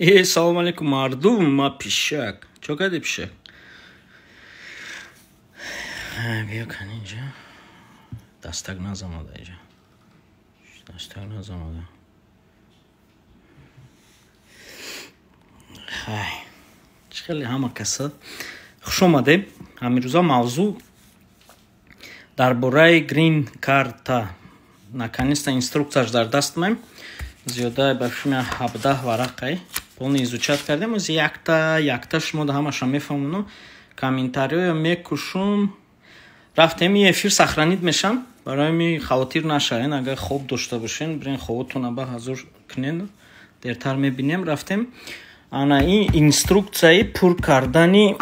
е салому алейкум мардум ма пишак чо карди пишак э, биё кан инҷа дастак назамада инҷа дастак назамада ай чӣ хеле ҳама каса хушомадем ҳамирӯза мавзӯъ дар бораи грин карта наконеста инструкцияш дар даст маем зиёда бахшумя ҳабдаҳ варақай полно изучат кардем ози якта якта шумо да ҳамашо мефаҳмуну коментариё мекушум рафтем эфир сахранид мешам бароми хавотир нашавен агар хоб дошта бошен бирин хоботона ба ҳазур кунен дертар мебинем рафтем ана и инструкцияи пур кардани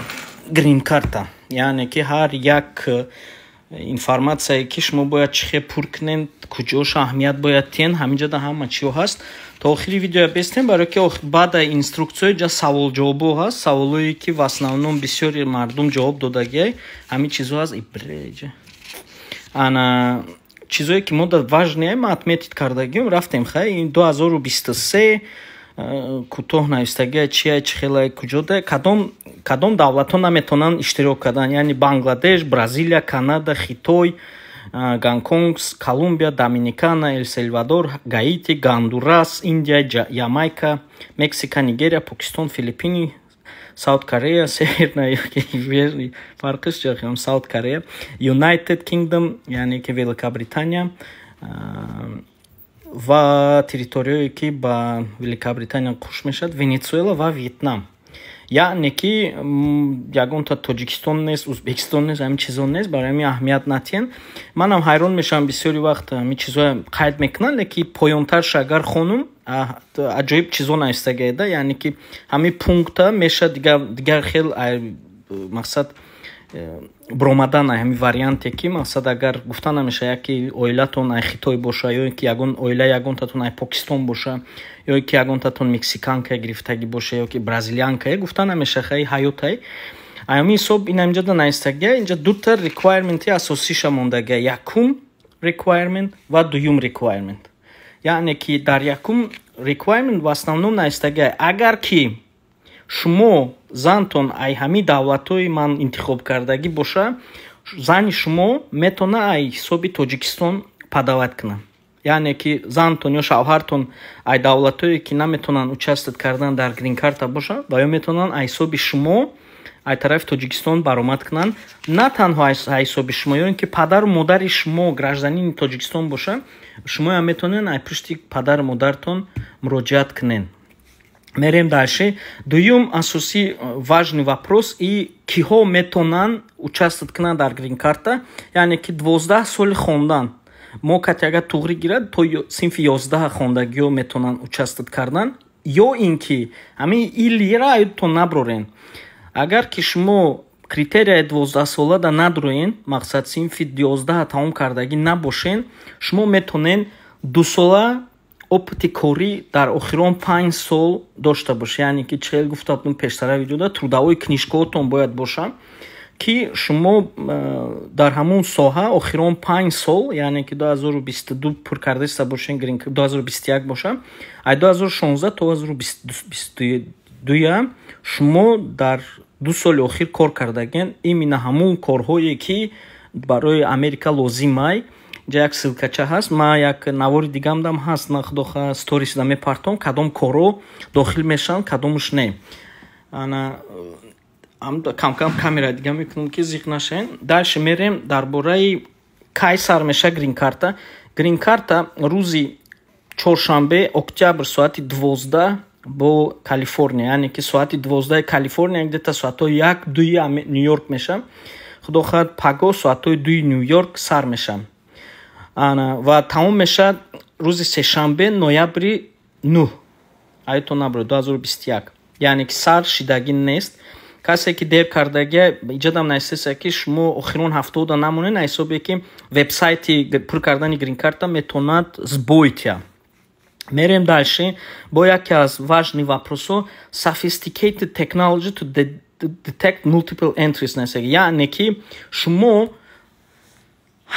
гринкарта яъне ки ҳар як э, информацияе ки шумо бояд чихе пур кунен куҷош аҳамият бояд тиҳен ҳаминҷада ҳама чиё ҳаст то охири видео бистем баро ки баъда инструксия ҷа саволҷавобо ҳаст саволое ки в основном бисёри мардум ҷавоб додагиай ҳами чизо аст ибрея ана чизое ки мо да важнияй ма отметит кардагим рафтем хай ин дуҳазору бисту се э, кӯтоҳ навистагия чиай чихелай куҷода кадом кадом давлатҳо наметавонанд иштирок кардан яъне бангладеш бразилия канада хитой гонконг колумбия доминикана эльсальвадор гаити гондурас индия ямайка мексика нигерия покистон филиппини саут корея севернаяфарқишо саут корея юнайтед кингдом яъне ки великобритания ва территорияе ки ба великобритания қушмешавад венесуэла ва вьетнам яъне ки ягонта тоҷикистон нест ӯзбекистон нест ҳамин чизо нест барои ҳамин аҳамият натиҳен манам ҳайрон мешавам бисёри вақт ҳамин чизо қайд мекунанд леки поёнтарш агар хонум аҷоиб чизо навистагаеда яъне ки ҳамин пункта меша дигар хел мақсад Э, биромадан ҳамин варианте ки мақсад агар гуфта намеша яки оилатон ай хитой боша ё ки ягон оила ягонтатон ай покистон боша ё ки ягонтатон мексиканка гирифтагӣ боша ёки бразилиянка е гуфта намеша хай ҳаётай аёми ҳисоб ин амҷода наистагия инҷа дута реквайрменти асосиша мондагия якум реквайрмент ва дуюм реквайрмент яъне ки дар якум реквайрмент ва основном наистагия агар ки шумо зантон ай ҳамин давлатҳои ман интихобкардагӣ боша зани шумо метавона ай ҳисоби тоҷикистон падават кунад яъне ки зантон ё шавҳартон ай давлатое ки наметавонан участвит кардан дар грин карта бошад ва ё метавонанд ай ҳисоби шумо ай тарафи тоҷикистон баромад кунанд на танҳо ай ҳисоби шумо ё ин ки падару модари шумо гражданини тоҷикистон боша шумоам метавонен ай пушти падару модартон муроҷиат кунен мерем дальше дуюм асоси э, важный вопрос и киҳо метонанд участвовать кунанд дар грин карта яъне ки дувоздаҳ соли хондан мо кате агар туғри гирад то синфи ёздаҳ хондагиҳо метонанд участвовать кардан ё ин ки ҳамин иллиратто наброренд агар ки шумо критерияи дувоздаҳсолада надроен мақсад синфи ёздаҳ тамом кардагӣ набошен шумо метонен дусола опыти корӣ дар охирон панҷ сол дошта боша яъне ки чел гуфтатон пештара видода трудавои книжкотон бояд боша ки шумо э, дар ҳамон соҳа охирон панҷ сол яъне ки 2022 пур карда иста бошен грин 2021 боша ай 2016 то 2022 шумо дар ду соли охир кор кардагин имина ҳамон корҳое ки барои америка лозим ай як силкача ҳаст ма як навори дигаамдам ҳаст нахдоха сторисида мепартом кадом коро дохил мешавам кадомуш не камкам камера дига мекунам ки зиқ нашавем далше мерем дар бораи кай сар меша грин карта грин карта рӯзи чоршанбе октябр соати дувоздаҳ бо калифорния яъне ки соати дувоздаҳи калифорния дета соатои як дуи нью йорк меша худо хоҳад паго соатои дуи нью йорк сар мешавам ана ва тамом мешавад рӯзи сешанбе ноябри ну айто набро 2021 яъне ки сар шидагӣ нест касе ки дер кардагия иҷодам наҳисеса ки шумо охирон ҳафтаода намонед на ҳисобе ки вебсайти пур кардани гринкарта метонад збойтя мерем далши бо яке аз важни вопросҳо sophisticated technology to detect multiple entries наҳисаги яъне ки шумо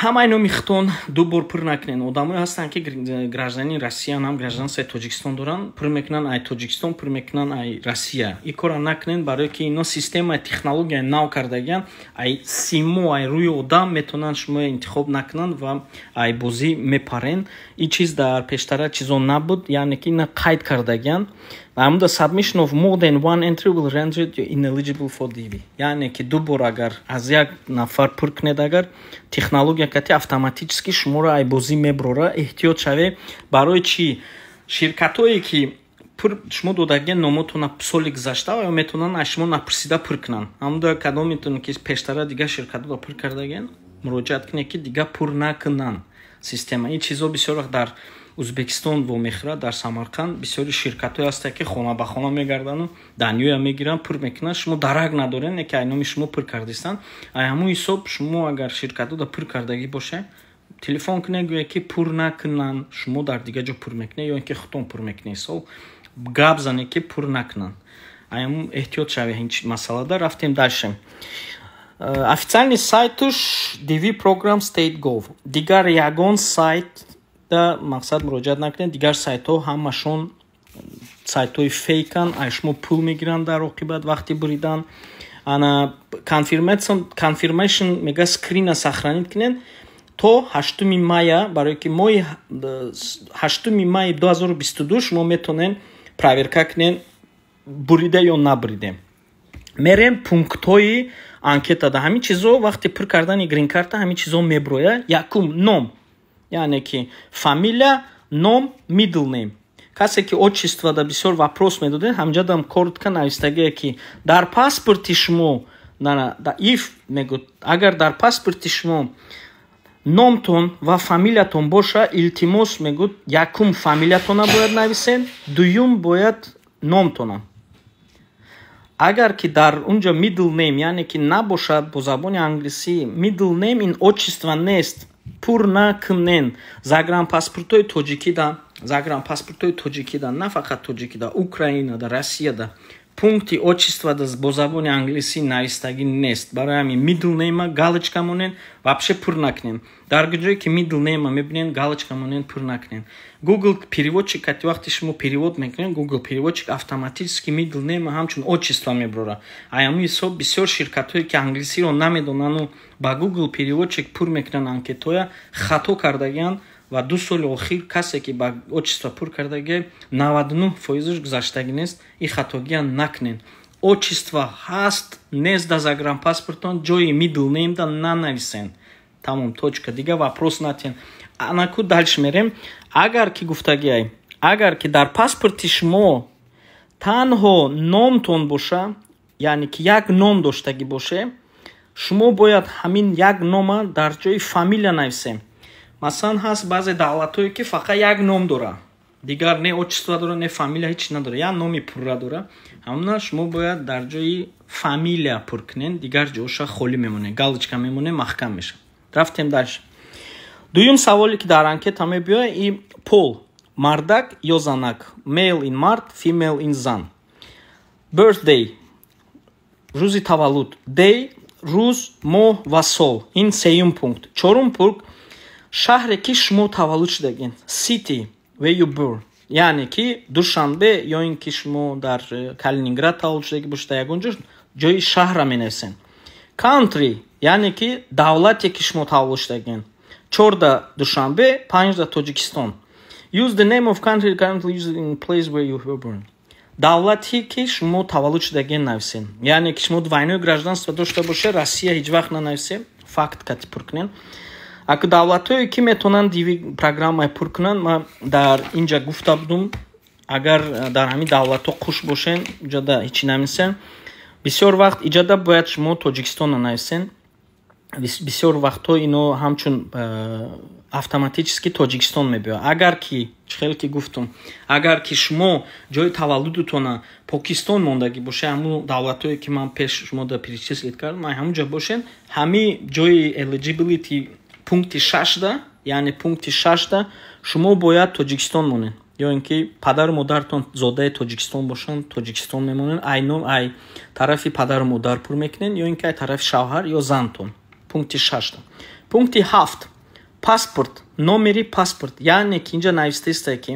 ҳама ино мехтон ду бор пур накунен одамое ҳастанд ки граждани россияна граждан сай тоҷикистон доран пур мекунанд ай тоҷикистон пур мекунанд ай россия и кора накунен барое ки ино системаи технологияи нав кардагиян ай симо ай рӯи одам метавонанд шумо интихоб накунанд ва ай бозӣ мепарен и чиз дар пештара чизо набуд яъне ки ино қайд кардагиянд ам да сабмишн оф мор ден он энтри вил рендер ю инелиджибл фор диви яъне ки ду бор агар аз як нафар пур кунед агар технология кати автоматически шуморо айбозӣ меброра эҳтиёт шаве барои чӣ ширкатое ки пур шумо додагия номотона соли гузашта ё метавонанд аз шумо напурсида пур кунанд амда кадометон ки пештара дига ширкатро пур кардагиян муроҷиат кунед ки дига пур накунанд система ин чизо бисёр вақт дар узбекистон вомехӯрад дар самарқанд бисёри ширкатҳое ҳастае ки хона ба хона мегардану даниёя мегиранд пур мекунанд шумо дарак надоренне ки айноми шумо пур кардистанд ай ҳамун ҳисоб шумо агар ширкатода пур кардагӣ боша телефон куне гӯя ки пур накунанд шумо дар дига ҷо пур мекуне ё ин ки худам пур мекуне ҳисоб гап зане ки пур накунанд аям эҳтиёт шаве ин масъалада рафтем дальше э, официальный сайтуш dv program state gov дигар ягон сайт гуфта мақсад муроҷиат накунед дигар сайтҳо ҳамашон сайтҳои фейкан ай шумо пул мегиранд дар оқибат вақти буридан ана конфирмашн мега скрина сохранид кунед то ҳаштуми мая барое ки мои ҳаштуми майи дуҳазору бисту ду шумо метавонед проверка кунед буриде ё набуриде мерем пунктҳои анкета да ҳамин чизо вақти пур кардани грин карта ҳамин чизо мебурояд якум ном яъне ки фамилия ном middle name касе ки отчествода бисёр вопрос медодед ҳамҷадам коротка навистагие ки дар паспорти шумо if агар дар паспорти шумо номтон ва фамилиятон боша илтимос мегӯд якум фамилиятона бояд нависен дуюм бояд номтона агар ки дар онҷо middle name яъне ки набошад бо забони англисӣ middle name ин отчество нест пур накнен загранпаспортои тоҷикида загранпаспортои тоҷикида на фақат тоҷикида украинада россияда пункти очистваас бо забони англиси навистагӣ нест барои ҳамин мидл нема галочка монен вообще пур накунен дар гуҷое ки мидл нема мебинен галочка монен пур накунен гугл переводчик кати вақте шумо перевод мекунен гугл переводчик автоматически мидл нема ҳамчун очиства меброра аяму ҳисоб бисёр ширкатҳое ки англисиро намедонану ба гугл переводчик пур мекунанд анкетоя хато кардагиянд ва ду соли охир касе ки ба очиста пур кардаги навдунӯҳ фоизаш гузаштагӣ нест и хатогия накунед очиства ҳаст нест да заграм паспортон ҷои мидл нем да нанависен тамом точка дига вапрос натен анаку дальше мерем агар ки гуфтагиай агар ки дар паспорти шумо танҳо номтон боша яъне ки як ном доштагӣ боше шумо бояд ҳамин як нома дар ҷои фамилия нависем масалан ҳаст баъзе давлатҳое ки фақат як ном дора дигар не очиства дора не фамилия ҳеч надора як номи пурра дора ҳамна шумо бояд дар ҷои фамилия пур кунен дигар ҷоша холӣ мемоне галочка мемоне маҳкам меша рафтем дальше дуюм саволе ки дар анкета мебиёя и пол мардак ё занак мейл ин мард фимейл ин зан биртдей рӯзи таваллуд дей рӯз моҳ ва сол ин сеюм пункт чорум пункт шаҳре ки шумо таваллуд шуда гин сити веюбур яъне ки душанбе ё ин ки шумо дар э, калининград таваллуд шудаги бошда ягонҷо ҷои шаҳра менависен кантри яъне ки давлате ки шумо таваллуд шуда гин чорда душанбе панҷда тоҷикистон use the name of country currently used in place where you were born давлати ки шумо таваллуд шудаги нависен яъне ки шумо двойное гражданство дошта боше россия ҳеҷ вақт нанависе факт катипур кунен ак давлатое ки метавонанд диви программа пур кунанд ма дар инҷа гуфта будум агар э, дар ҳамин давлато хуш бошен иҷода ҳичи нависен бисёр вақт иҷода бояд шумо тоҷикистона нависен бисёр вақтҳо ино ҳамчун э, автоматически тоҷикистон мебиёд агар ки хел ки гуфтум агар ки шумо ҷои таваллудутона покистон мондагӣ боша ҳамн давлатое ки ман пеш шумо да причислит кардам ҳамуҷа бошен ҳами ҷои элиҷибилити пункти шашда яъне пункти шашда шумо бояд тоҷикистон монед ё ин ки падару модартон зодаи тоҷикистон бошанд тоҷикистон мемонед ай ном ай тарафи падару модар пур мекунед ё ин ки ай тарафи шавҳар ё зантон пункти шашда пункти ҳафт паспорт номери паспорт яъне ки инҷа навистаистае ки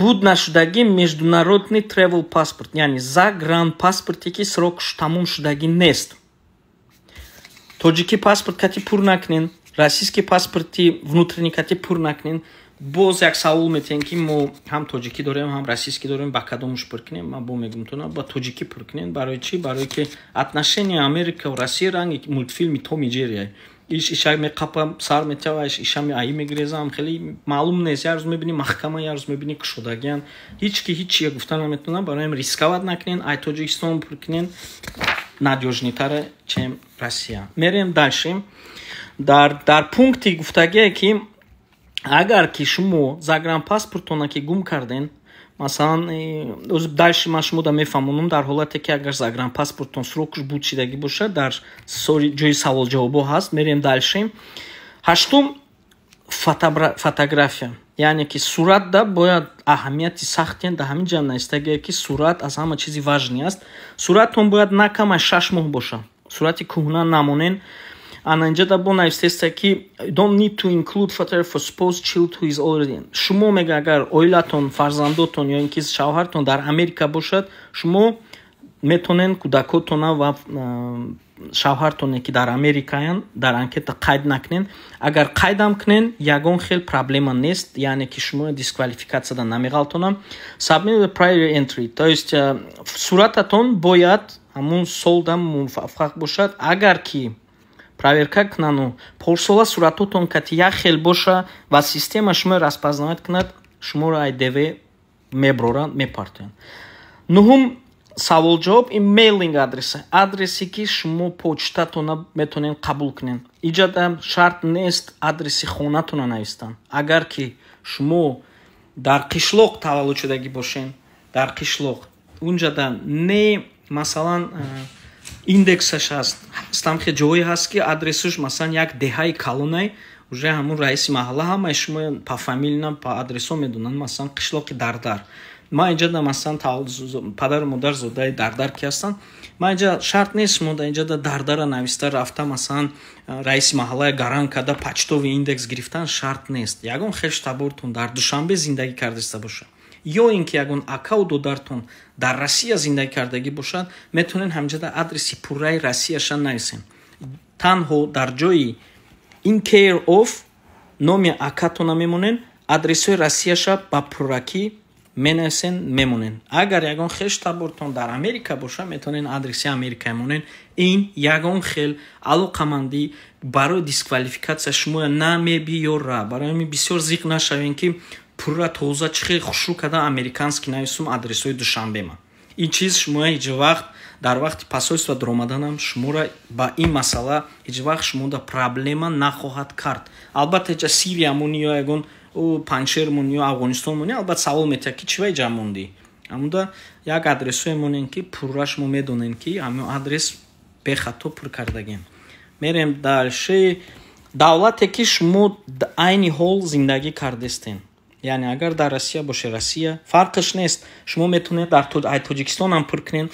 буд нашудагӣ международный тревел паспорт яъне за гран паспорте ки срокш тамом шудагӣ нест тоҷики паспорт кати пур накунед российский паспорт и внутренний карте пур накнин. Боз як саул метен ки мо ҳам тоҷикӣ дорем ҳам расиски дорем ба кадомуш пур кунем ман бо мегум туна ба тоҷикӣ пур кунем барои чӣ барои ки отношения америкаву россия ранги мультфилми томи джерия иш иша меқапа сар метава иш иша аӣ мегирезам хеле маълум нест як рӯз мебини маҳкама як рӯз мебини кушодагиян ҳеч ки ҳеч чие гуфта наметана бароем рисковат накунен ай тоҷикистон пур кунен надёжнитаре чем россия мерем дальше дар дар пункти гуфтагие ки агар ки шумо загранпаспортона ки гум кардин масалан э, дальше ман шумо да мефаҳмонам дар ҳолате ки агар загранпаспортон срокш буд чидаги бошад дар ҷои саволҷавобо ҳаст мерем дальше ҳаштум фотография яъне ки сурат да бояд аҳамияти сахте да ҳамин ҷа наистагие ки сурат аз ҳама чизи важни аст суратон бояд на камаш шаш моҳ боша сурати кӯҳна намонен and in jada bona is this that you don't need to include father for supposed child who is already in shumo mega agar oilaton farzandoton yo inkis shauharton dar amerika boshad shumo метонен кӯдакотона ва шавҳартоне ки дар америкаян дар анкета қайд накунен агар қайдам кунен ягон хел проблема нест яъне ки шумо дисквалификатсияда намеғалтона submit prior entry то есть суръататон бояд ҳамун солда муваффақ бошад агар ки проверка кунану полсола суратотон кати як хел боша ва система шуморо распазнавад кунад шуморо айдв меброранд мепартоянд нуҳум саволҷавоб ин мейлинг адреса адресе ки шумо почтатона метонен қабул кунен иҷада шарт нест адреси хонатона навистан агар ки шумо дар қишлоқ таваллуд шудагӣ бошен дар қишлоқ унҷада не масалан ә э, индексаш аст стамхе ҷое ҳаст ки адресуш масалан як деҳаи калонай уже ҳамун раиси маҳалла ҳамаи шумо па фамилина па адресо медонанд масалан қишлоқи дардар ман инҷада масалан падару модар зодаи дардар ки ҳастанд ман инҷа шарт нест мо дар инҷада дардара нависта рафта масалан раиси маҳаллая гаран карда почтови индекс гирифтан шарт нест ягон хеш табортон дар душанбе зиндагӣ кардаста боша ё ин ки ягон акау додартон дар россия зиндагӣ кардагӣ бошад метонен ҳамҷада адреси пурраи россияшан нависем танҳо дар ҷои ин кар оф номи акатона мемонен адресҳои россияша ба пурракӣ менависен мемонен агар ягон хеш табортон дар америка боша метонен адреси америка мемонен ин ягон хел алоқамандӣ барои дисквалификатсия шумо намебиёра бароми бисёр зиқ нашавен ки пурра тоза чихе хушрӯ карда американски нависум адресои душанбема ин чиз шумо ҳеҷи вақт дар вақти посольство даромаданам шумора ба ин масъала ҳеҷи вақт шумода проблема нахоҳад кард албатта ҷа сириямон ё ягон панчермон ё афғонистонмон албатта савол метиҳад ки чивай ҷа мондӣ амуда як адресое монем ки пурра шумо медонем ки ҳамин адрес бехато пур кардагем мерем дальше давлате ки шумо айни ҳол зиндагӣ кардестем яъне агар дар россия боше россия фарқш нест шумо метавонед дар тоҷикистонам пур кунед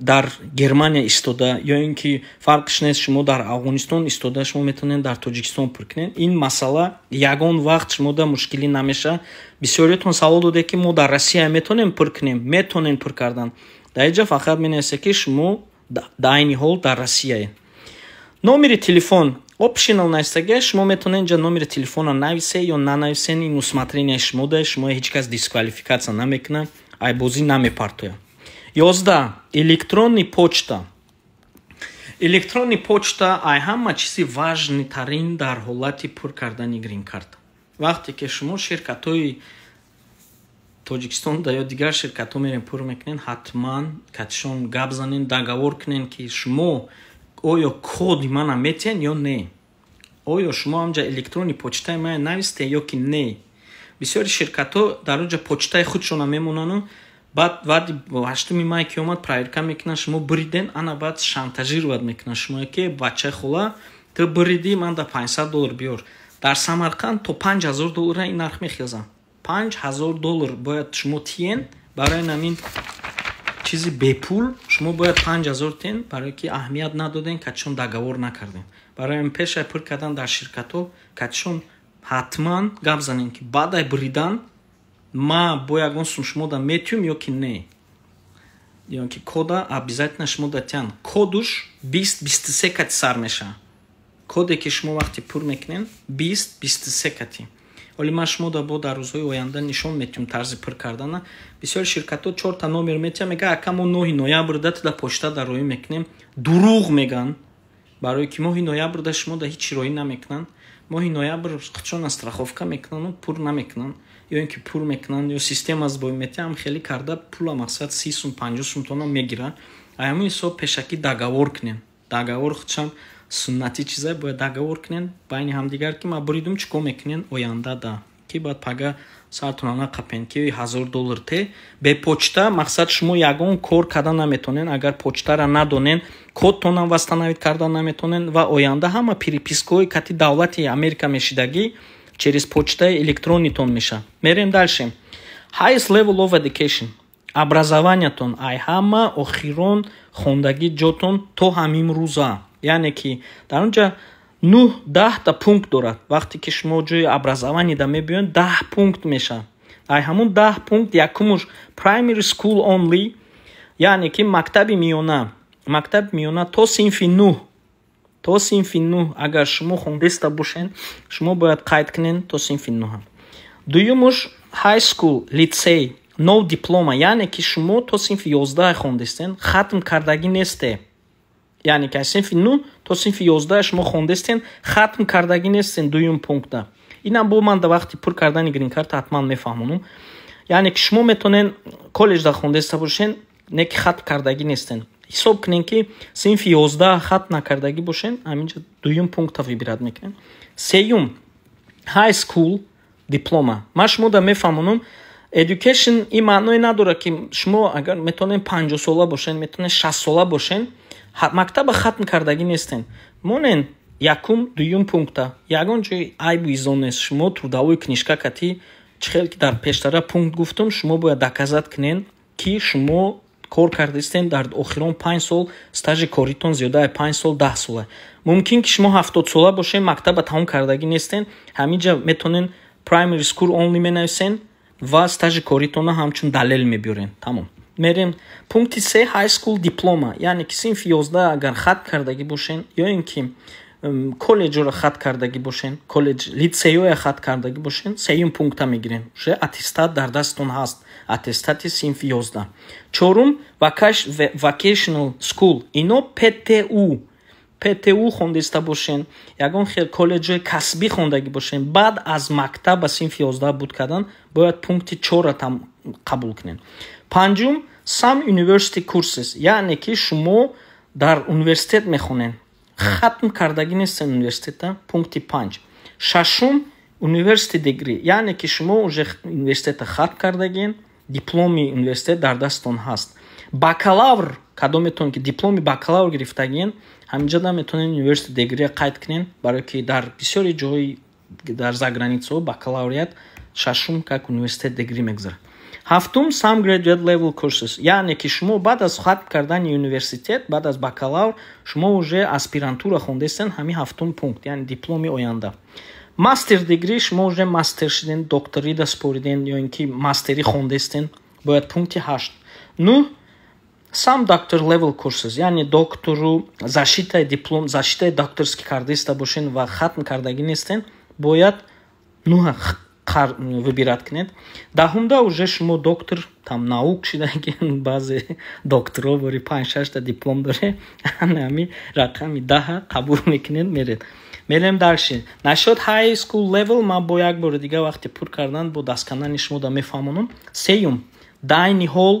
дар германия истода ё ин ки фарқш нест шумо дар афғонистон истода шумо метавонед дар тоҷикистон пур кунед ин масъала ягон вақт шумода мушкилӣ намеша бисёритон савол доде ки мо дар россия метавонем пур кунем метавонем пур кардан дарина фақат менависе ки шумо дайни ҳол дар россияе номери телефон optional настаге шумо метавонед ҷо номери телефона нависе ё нанависен ин усмотренияи шумо дар шумо ҳеҷ кас дисквалификатсия намекуна айбозӣ намепартоя 11 электронни почта электронни почта ай ҳама чизи важнитарин дар ҳолати пур кардани гринкард вақте ки шумо ширкатҳои тоҷикистон ё дигар ширкатҳо мерен пур мекунед ҳатман катишон гап занед договор кунед ки шумо оё коди мана метиҳед ё не оё шумо ҳамҷа электрони почтаи мана навистед ёки не бисёри ширкатҳо дар онҷа почтаи худшона мемонану баъд вади ҳаштуми май ки омад проверка мекунан шумо бриден ана баъд шантажировад мекунан шумо ки бачаи хола ту бриди манда панҷсад доллар биёр дар самарқанд то панҷ ҳазор доллара ин нарх мехезам панҷ ҳазор доллар бояд шумо тиен барои намин чизи бепул шумо бояд панҷазор тен барое ки аҳамият надодем катишон договор накардем барои пешай пур кардан дар ширкато катишон ҳатман гап занем ки баъдай буридан ма бо ягон сум шумо да метӯем ё ки не ё ки кода обязательно шумо да тян кодуш бист бистсе кати сар мешава коде ки шумо вақте пур мекунем бист бистсе катим ولی ما شما در بود در روزهای آینده نشان میتیم طرز پر کردن بسیار شرکت ها چهار تا نامر میتیم میگه اکم اون نوهی نویا برده تا پشتا در روی میکنیم دروغ میگن برای که ماهی نویا برده شما در هیچ روی نمیکنن ماهی نویا بر خچان از ترخوفکا میکنن و پر نمیکنن یا اینکه پر میکنن یا سیستم از بای میتیم خیلی کرده پول هم اصفت سی سون پنجو سون تانا میگیرن ایمون ایسا پشکی دگاور کنیم دگاور خچان суннати чизае бояд договор кунен байни ҳамдигар ки ма буридум чӣ ко мекунен оянда да ки бад пага сартона нақапен ки ҳазор доллар те бе почта мақсад шумо ягон кор карда наметонен агар почтара надонен кодтонам вастановид карда наметонен ва оянда ҳама перепискаҳои кати давлати америка мешидагӣ через почтаи электронитон меша мерем далше highest level of education образованиятон ай ҳама охирон хондагӣ ҷотон то ҳамимрӯза яъне ки дар онҷа нӯҳ даҳта пункт дорад вақте ки шумо ҷои абразавани да мебиёед даҳ пункт мешава ай ҳамун даҳ пункт якумуш primary school only яъне ки мактаби миёна мактаби миёна то синфи нӯҳ то синфи нӯҳ агар шумо хондиста бошед шумо бояд қайд кунед то синфи нӯҳам дуюмуш high school лицей но диплома яъне ки шумо то синфи ёздаҳ хондистед хатм кардагӣ нестед яъне ки аз синфи ну то синфи ёздаҳ шумо хондастен хатм кардагӣ нестен дуюм пунктда инам бо ман да вақти пур кардани гринкарт ҳатман мефаҳмонам яъне ки шумо метонен коллежда хондаста бошен не ки хатм кардагӣ нестен ҳисоб кунен ки синфи ёздаҳ хатм накардагӣ бошен ҳаминҷа дуюм пунктда вибират мекунен сеюм ҳай скул диплома ма шумо да мефаҳмонам эдюкашн ин маъное надорад ки шумо агар метонен панҷоҳ сола бошен метонен шастсола бошен мактаба хатм кардагӣ нестен монен якум дуюм пункта ягон ҷои айбу изон нест шумо трудовой книжка катӣ чихел ки дар пештара пункт гуфтум шумо бояд доказат кунен ки шумо кор кардаистен дар охирон панҷ сол стажи коритон зиёдаи панҷ сол даҳ сола мумкин ки шумо ҳафтодсола бошен мактаба тамом кардагӣ нестен ҳаминҷа метонен primary school only менависен ва стажи коритона ҳамчун далел мебиёрен тамом мерем пункти се high school диплома яъне ки синф ёздаҳ агар хат кардагӣ бошен ё ин ки коллеҷро хат кардагӣ бошен коллеҷ литсеёя хат кардагӣ бошен сеюм пункта мегирем уже аттестат дар дастатон ҳаст аттестати синф ёздаҳ чорум vocational school ино пту пту хондиста бошен ягон хел коллеҷои касбӣ хондагӣ бошен баъд аз мактаб ба синф ёздаҳ буд кардан бояд пункти чора тамом қабул кунед панҷум сам университи курсес яъне ки шумо дар университет мехонед хатм кардагӣ нестен университета пункти панҷ шашум университи дегри яъне ки шумо уже университета хатм кардагин дипломи университет дар дастатон ҳаст бакалавр кадометон ки дипломи бакалавр гирифтагин ҳаминҷада метонед университи дегрия қайд кунед барое ки дар бисёри ҷои дар заграницао бакалаврият шашум как университет дегри мегзарад ҳафтум сам градуат левел курсес яъне ки шумо баъд аз хатм кардани университет баъд аз бакалавр шумо уже аспирантура хондастен ҳамин ҳафтум пункт яъне дипломи оянда мастер дигри шумо уже мастер шидин доктори да спориден ё ин ки мастери хондастен бояд пункти ҳашт ну сам доктор левел курсес яъне доктору зашитаи диплом зашитаи докторски кардаиста бошен ва хатм кардагинестен бояд нуа қар выбирать кунед даҳумда уже шумо доктор там наук шидаги баъзе докторо бори панҷ шашта диплом доре ҳами рақами даҳа қабул мекунед меред мелем дальше насчет high school level ма бо як бори дига вақте пур кардан бо дасканани шумо да мефаҳмонам сеюм дайни ҳол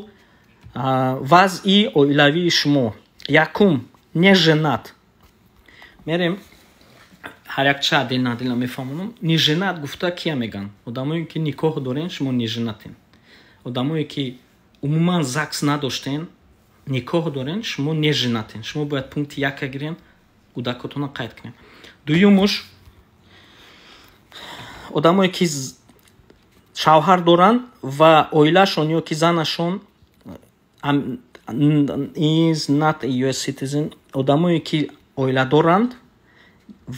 вазъи оилавии шумо якум не женат мерем ҳар як ча дил надил намефаҳмонам ниженат гуфта кия меган одамое ки никоҳ дорен шумо ниженатен одамое ки умуман закс надоштен никоҳ дорен шумо неженатен шумо бояд пункти яка гирен кӯдакотона қайд кунен дуюмуш одамое ки шавҳар доранд ва оилашон ё ки занашон is not a us citizen одамое ки оила доранд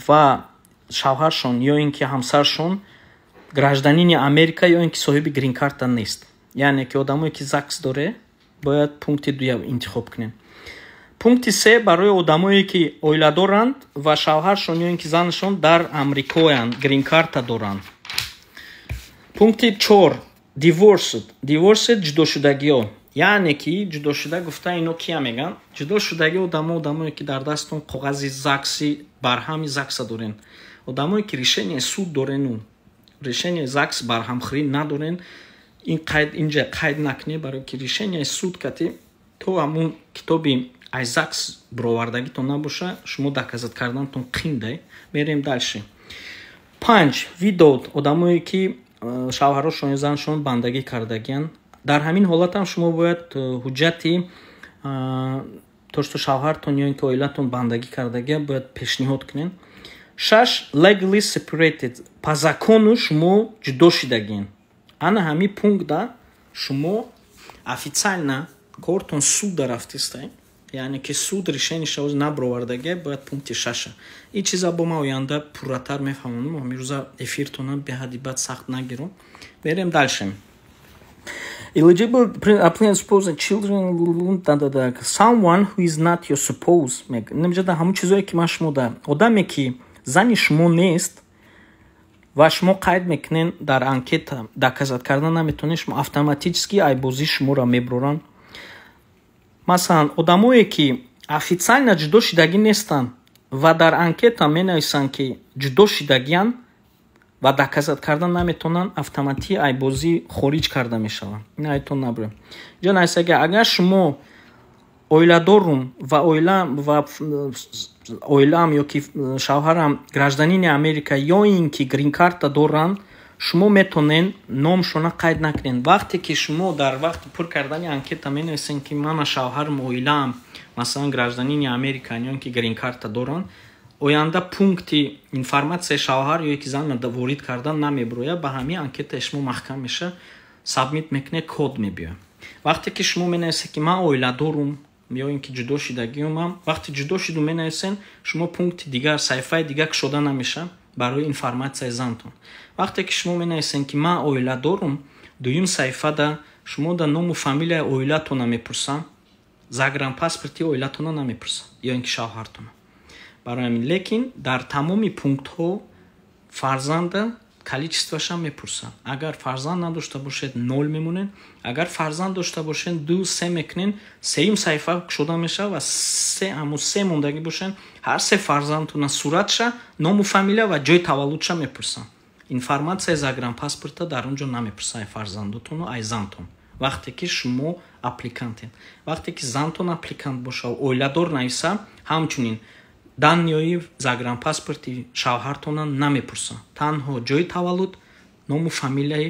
ва шавҳаршон ё ин ки ҳамсаршон гражданини америка ё ин ки соҳиби гринкарта нест яъне ки одамое ки закс доре бояд пункти дуя интихоб кунем пункти се барои одамое ки оила доранд ва шавҳаршон ё ин ки занашон дар амрикоянд гринкарта доранд пункти чор диворсед диворсед ҷудошудагиҳо яъне ки ҷудошуда гуфта ино кия меган ҷудошудагӣ одамо одамое ки дар дастон коғази закси барҳами закса доренд одамое ки решение суд дорену решение загс барҳамхӯрӣ надорен ин қайд инҷа қайд накуне барои ки решение суд кати то ҳамун китоби аз загс бировардагитон набоша шумо доказат карданатон қинда мерем дальше панҷ видод одамое ки э, шавҳарошон заншон бандагӣ кардагиан дар ҳамин ҳолатам шумо бояд э, ҳуҷҷати э, то што шавҳартон ё ин ки оилатон бандагӣ кардагиа бояд пешниҳод кунен шаш legally separated по закону шумо ҷудо шидагин ана ҳами пунктда шумо официально кортон суд дарафтистай яъне ки суд решениша оз набровардаге бояд пункти шаша ин чиза бо ма оянда пурратар мефаҳмонам амирӯза эфиртона беҳади бад сахт нагирум берем далшем Eligible applicants uh, supposed children da, da, da. someone who is not your supposed ки ман шумо дар одаме ки зани шумо нест ва шумо қайд мекунен дар анкета даказат карда наметонед шумо автоматически айбози шуморо мебуроранд масалан одамое ки официально ҷудо шидагӣ нестанд ва дар анкета менависанд ки ҷудо шидагианд ва даказат карда наметонанд автоматӣ айбозӣ хориҷ карда мешаванд ин айтон набр ҷанайсага агар шумо оиладорум ва оила ва оилаам ёки шавҳарам гражданини америка ё ин ки грин карта доранд шумо метонен номшона қайд накунен вақте ки шумо дар вақти пур кардани анкета менависен ки мана шавҳарам оилаам масалан гражданини америка ё ки грин карта доранд оянда пункти информатсияи шавҳар ё ки зана ворид карда намебирояд ба ҳамин анкетаи шумо маҳкам меша сабмит мекуне код мебиёяд вақте ки шумо менависед ки ман оиладорум میایم که جدا شیدگی هم هم وقتی جدا شیدو می نیسین شما پونکت دیگر صفحه دیگر کشوده نمیشه برای انفرماتسی زنتون وقتی که شما می نیسین که من اویلا دارم دویم صفحه دا شما دا نام و فامیلی اویلا تو نمیپرسم زگرم پاسپرتی اویلا تو نمیپرسم یا اینکه شوهر تو برای همین لیکن در تمامی پونکت ها فرزنده количествошам мепурсам агар фарзанд надошта бошед нол мемонен агар фарзанд дошта бошен ду се мекунен сеюм сайфа кушода мешава ва се аму се мондаги бошен ҳар се фарзандтона суратша ному фамилия ва ҷои таваллудша мепурсам информация из агранпаспорта дар он ҷо намепурсам фарзандутону ай зантон вақте ки шумо апликантед вақте ки зантон апликант боша ва оиладор нависа ҳамчунин данниёи загранпаспорти шавҳартона намепурса танҳо ҷои таваллуд ному фамилияи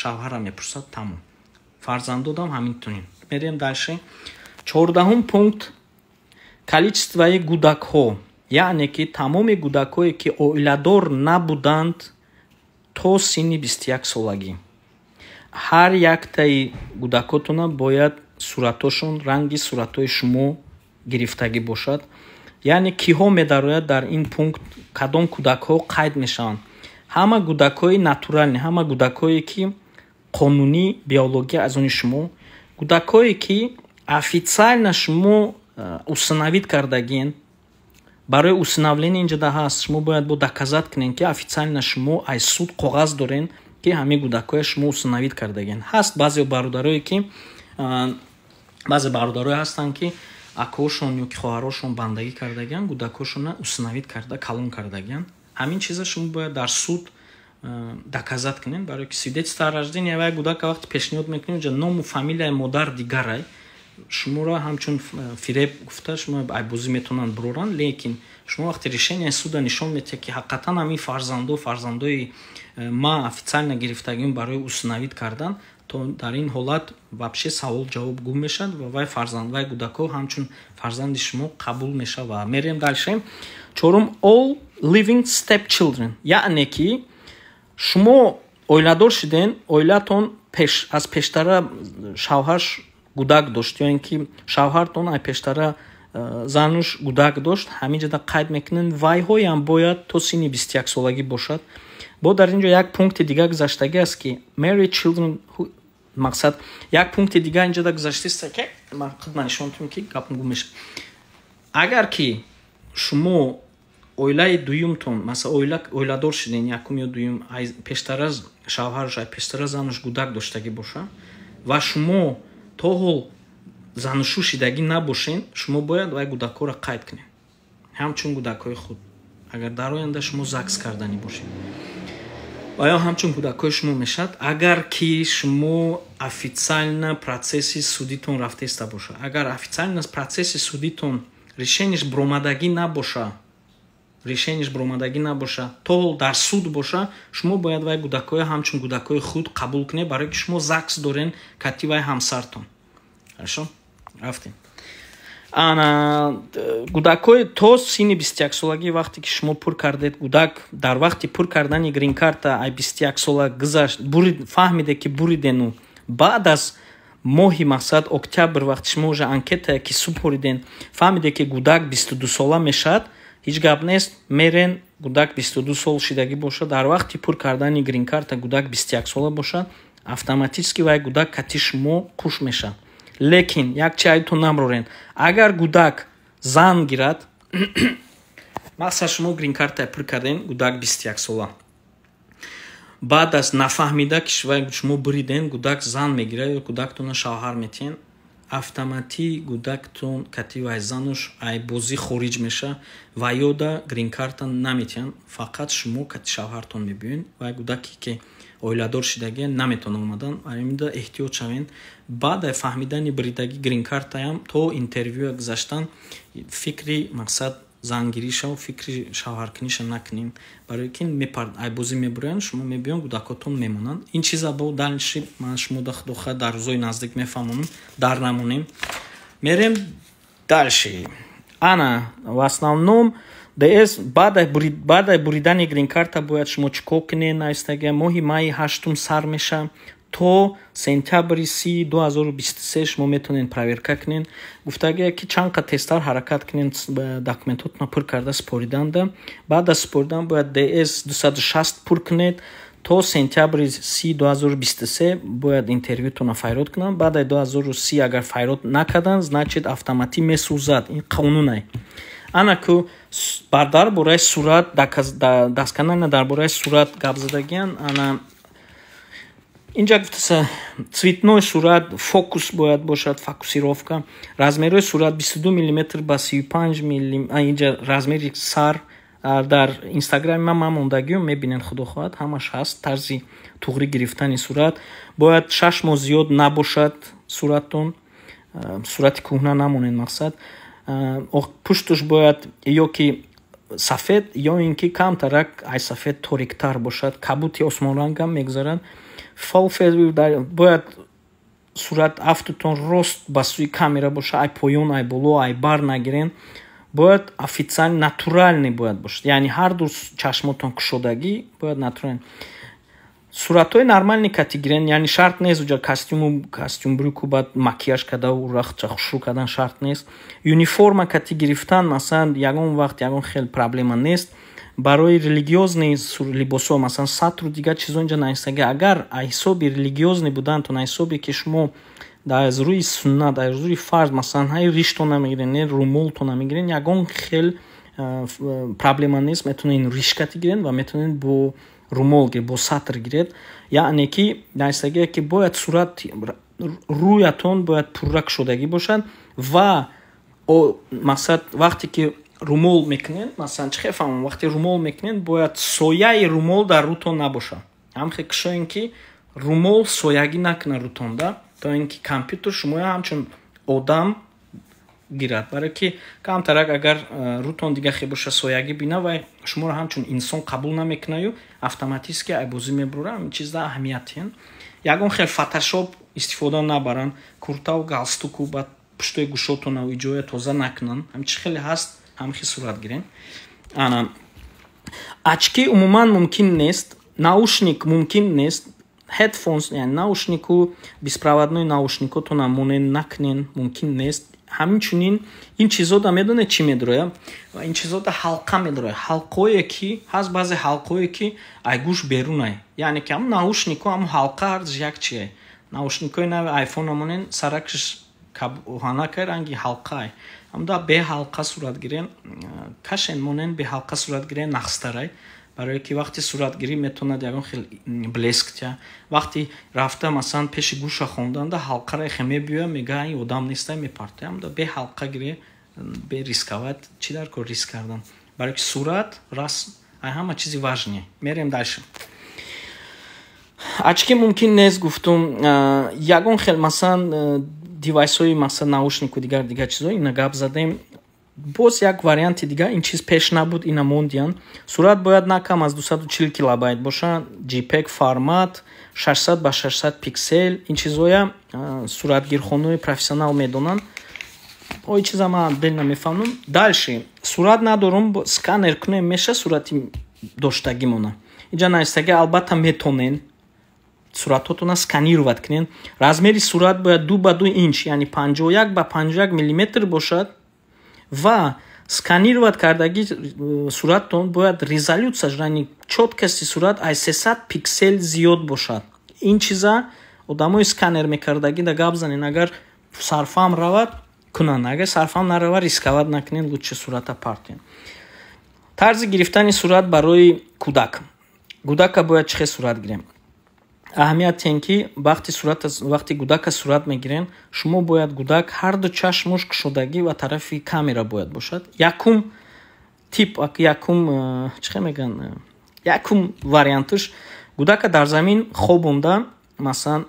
шавҳара мепурса тамом фарзандудам ҳамитунин мерем дальше чордаҳум пункт количествои гудакҳо яъне ки тамоми гудакҳое ки оиладор набуданд то синни бистяк солагӣ ҳар яктаи гудакотона бояд суратошон ранги суратҳои шумо гирифтагӣ бошад яъне киҳо медарояд дар ин пункт кадом кӯдакҳо қайд мешаванд ҳама кӯдакҳои натуралӣ ҳама кӯдакҳое ки қонуни биологӣ аз они шумо кӯдакҳое ки официально шумо э, установит кардагин барои установлени ин ҷада ҳаст шумо бояд бо доказат кунед ки официально шумо аз суд коғаз дорен ки ҳамин кӯдакҳое шумо установит кардагин ҳаст баъзе бародарое ки э, баъзе бародарое ҳастанд ки акошон ё ки хоҳарошон бандагӣ кардагиян гудакошона устанавид карда калон кардагиян ҳамин чиза шумо бояд дар суд э, доказат кунед барои ки свидетелство рождения ва гудака вақти пешниҳод мекунед ҷа ному фамилияи модар дигарай шуморо ҳамчун э, фиреб гуфта шумо айбозӣ метавонанд буроранд лекин шумо вақте решения суда нишон медиҳед ки ҳақиқатан ҳамин фарзандо фарзандои э, ма официально гирифтагиюм барои устанавид кардан то дар ин ҳолат вообще савол ҷавоб гум мешавад ва вай фарзанд вай гудако ҳамчун фарзанди шумо қабул мешава мерем далшем чорум all living step children яъне ки шумо оиладор шидан оилатон аз пештара шавҳар гудак дошт ёин ки шавҳартон аз пештара э, зануш гудак дошт ҳамин ҷада қайд мекунанд вайҳоям бояд то сини бистяксолагӣ бошад бо дар ин ҷо як пункти дига гузаштаги аст ки мари чилдрен мақсад як пункти дига ин ҷо да гузашта истае ки ман қидма нишонтум ки гапм гум меша агар ки шумо оилаи дуюмтон масалан оила оиладор шидан якум ё дуюм пештар аз шавҳараш пештар аз занаш гудак доштагӣ боша ва шумо то ҳол занушӯ шидагӣ набошен шумо бояд вай гудакҳоро қайд кунед ҳамчун гудакҳои худ агар дар оянда шумо закс карданӣ бошед ва ё ҳамчун кӯдакҳои шумо мешавад агар ки шумо официально процесси судитон рафтеста боша агар официально процесси судитон решениш биромадагӣ набоша решениш биромадагӣ набоша то дар суд боша шумо бояд вай кӯдакҳое ҳамчун кӯдакҳои худ қабул кунед барое ки шумо закс дорен кативаи ҳамсартон хорошо рафтем гудакҳои то синни бистяксолагӣ вақте ки шумо пур кардед гудак дар вақти пур кардани гринкарта ай бистяксола гузашт фаҳмиде ки буридену баъд аз моҳи мақсад октябр вақте шумо уже анкетае ки супориден фаҳмиде ки гудак бистудусола мешавад ҳеҷ гап нест мерен гудак бистуду сол шидагӣ бошад дар вақти пур кардани гринкарта гудак бистяксола бошад автоматически вай гудак кати шумо қуш мешавад лекин як чай ту намрорен агар гудак зан гирад махсусан шумо грин картае пур кардаен гудак бистяк сола баъд аз нафаҳмида кишвар шумо бириден гудак зан мегирад ё гудактона шавҳар метиҳен автомати гудактон кативай зануш ай бозӣ хориҷ меша ваёда грин карта наметиҳан фақат шумо кати шавҳартон мебиёен вай гудаке ки оиладор шидаги наметавон омадан амида эҳтиёҷ шавен баъд фаҳмидани бридаги грин картаам то интервюя гузаштан фикри мақсад зангиришав фикри шавҳаркуниша накунем барое ки айбозӣ мебурянд шумо мебиён кӯдакотон мемонанд ин чиза бо дальши ман шумо дохай дар рӯзои наздик мефаҳмонам дар намонем мерем дальши ана в основном дс баъда буридани гринкарта бояд шумо чӣ кор кунед наистага моҳи майи ҳаштум сар меша то сентябри си 2023 шумо метавонед проверка кунед гуфтагая ки чанқа тестар ҳаракат кунед документотона пур карда спориданда баъда споридан бояд дс 260 пур кунед то сентябри си 2023 бояд интервютона файрод кунанд баъдаи 2030 агар файрод накардан значит автоматӣ месӯзад ин қонуне ана ку дар бораи сурат дасткананга дар бораи сурат гап задагиян ана инҷа гуфтаса цветной сурат фокус бояд бошад фокусировка размерои сурат бисту миллиметр ба сию панҷ миллиинҷа размери сар дар инстаграми ман ман мондагиюм мебинен худо хоҳад ҳамаш ҳаст тарзи туғри гирифтани сурат бояд шаш моҳ зиёд набошад суратон сурати кӯҳна намонед мақсад пушташ бояд ёки сафед ё ин ки камтарак ай сафед ториктар бошад кабути осмонрангам мегузаранд фалфбояд сурат афтутон рост ба сӯи камера бошад ай поён ай боло ай бар нагирен бояд официально натуральне бояд бошад яъне ҳар ду чашмотон кушодагӣ бояд натуралне суратҳои нормалне катигирен яъне шарт нест уҷа костюму костюм брюку бад макияж када урахча хушрӯ кардан шарт нест юниформа кати гирифтан масалан ягон вақт ягон хел проблема нест барои религиозни либосҳо масалан сатру дигар чизо инҷа наистага агар ҳисоби религиозни будан то наҳисобе ки шумо аз рӯи суннат аз рӯи фарз масалан ҳай ришто намегирен е румолто намегирен ягон хел проблема нест метавонед ришкати гирен ва метавонед бо румолге бо сатр гиред яъне ки наистаге ки бояд сурат рӯятон бояд пуррак шудагӣ бошад ва масад вақте ки румол мекунед масалан чи хефаҳмам вақте румол мекунед бояд сояи румол дар рӯтон набошад ҳамхе кишоин ки румол соягӣ накунад рӯтон да то ин ки компютер шумо ҳамчун одам гирад баре ки камтарак агар э, рутон дига хебоша соягӣ бина вай шуморо ҳамчун инсон қабул намекунаю автоматистки айбозӣ мебурра чизда аҳамиятен ягон хел фатошоп истифода набаран куртау галстуку ба пуштои гушотонау иҷоя тоза накунан ҳамчи хеле ҳаст ҳамхи сурат гирен ана ачкӣ умуман мумкин нест наушник мумкин нест headphones, yani наушнику беспроводной наушникотона монен накунен мумкин нест ҳамчунин ин чизода медоне чӣ медроя ин чизода ҳалқа медроя ҳалқое ки ҳаст баъзе ҳалқое ки айгӯш берунай яъне ки ҳамн наушнико ҳамн ҳалқа ҳарз як чие наушникои нави айфон омонен саракш кабуҳанакай ранги ҳалқаай ҳамда бе ҳалқа сурат гирен кашен монен бе ҳалқа сурат гирен нахстарай барое ки вақти суратгирӣ метавонад ягон хеле блеск тя вақти рафта масалан пеши гӯша хонданда ҳалқара яхе мебиёя мега ин одам неста мепартаямда бе ҳалқа гирӣ бе рисковат чӣ даркор риск кардан барое ки сурат расм ай ҳама чизи важни мерем дальше ачки мумкин нест гуфтум ягон хел масалан э, дивайсҳои масалан наушнику дигар дигар чизо ина гап задем боз як варианти дигар ин чиз пеш набуд ина мондиан сурат бояд на кам аз 240 килобайт бошад gpeg формат 600 ба 600 пиксел ин чизоя суратгирхонаи профессионал медонанд ои чиза ман дил намефаҳмам далши сурат надорам сканер кунем меша сурати доштагимона инҷа наистаги албатта метонен суратотона сканировад кунен размери сурат бояд ду ба ду инч яъне 51 ба 51 миллиметр бошад ва сканировать кардаги э, суратон бояд резолюция ани чоткасти сурат ай 300 пиксел зиёд бошад ин чиза одамои сканер мекардаги да гап занен агар сарфам равад кунанд агар сарфам нарава рисковат накунед лучше сурата партиен тарзи гирифтани сурат барои кӯдак кӯдака бояд чхе сурат гирем аҳамият тен ки вақти суратас вақти гудака сурат мегирен шумо бояд гудак ҳар ду чашмуш кушодагӣ ва тарафи камера бояд бошад якум тип якум э, чихе меган э, якум вариантуш гудака дар замин хоб умда масалан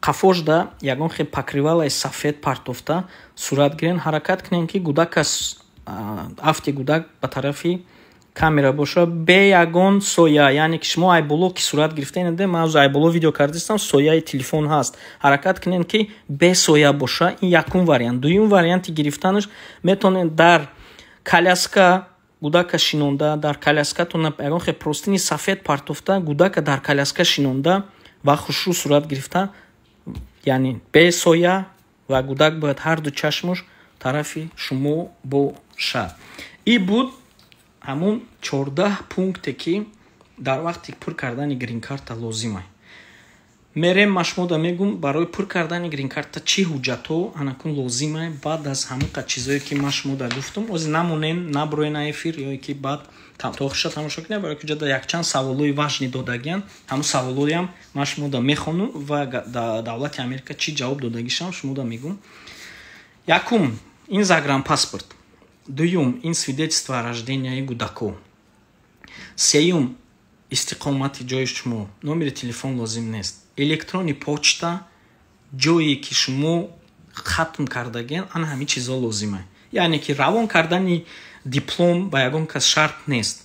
қафошда ягон хел покривалаи сафед партофта сурат гирен ҳаракат кунен ки гудака афти гудак ба тарафи камера боша бе ягон соя яъне ки шумо айбуло ки сурат гирифтаед ман ӯз айбуло видео карда истам сояи телефон ҳаст ҳаракат кунед ки бе соя боша ин якум вариант дуюм варианти гирифтанаш метавонед дар каляска гудака шинонда дар каляскатон ягон хе простини сафед партофта гудака дар каляска шинонда ва хушрӯ сурат гирифта яъне бе соя ва гудак бояд ҳарду чашмаш тарафи шумо бошад и буд ҳамун чордаҳ пункте ки дар вақти пур кардани гринкарта лозима мерем ма шумо да мегӯм барои пур кардани гринкарта чӣ ҳуҷҷатҳо анакун лозима баъд аз ҳамин қад чизое ки ма шумо да гуфтум ози намонен наброена эфир ё ки баъд тохиша тамошо кунед барои куҷа да якчанд саволҳои важни додагиян ҳамун саволоям ма шумо да мехонум ва давлати америка чӣ ҷавоб додагишам шумо да мегӯм якум ин загран паспорт дуюм ин свидетелство рождения гудаку сеюм истиқомати ҷои шумо номери телефон лозим нест электрони почта ҷое ки шумо хатм кардагин ан ҳамин чизо лозима яъне ки равон кардани диплом ба ягон кас шарт нест